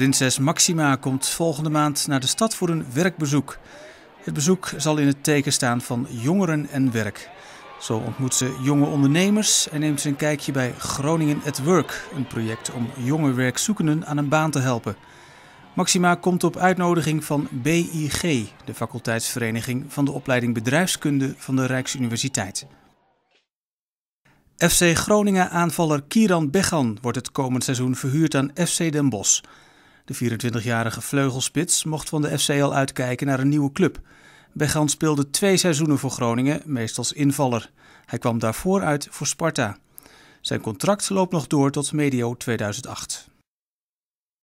Prinses Maxima komt volgende maand naar de stad voor een werkbezoek. Het bezoek zal in het teken staan van jongeren en werk. Zo ontmoet ze jonge ondernemers en neemt ze een kijkje bij Groningen at Work, een project om jonge werkzoekenden aan een baan te helpen. Maxima komt op uitnodiging van BIG, de faculteitsvereniging van de opleiding bedrijfskunde van de Rijksuniversiteit. FC Groningen aanvaller Kieran Began wordt het komend seizoen verhuurd aan FC Den Bosch. De 24-jarige vleugelspits mocht van de FC al uitkijken naar een nieuwe club. Began speelde twee seizoenen voor Groningen, meestal als invaller. Hij kwam daarvoor uit voor Sparta. Zijn contract loopt nog door tot medio 2008.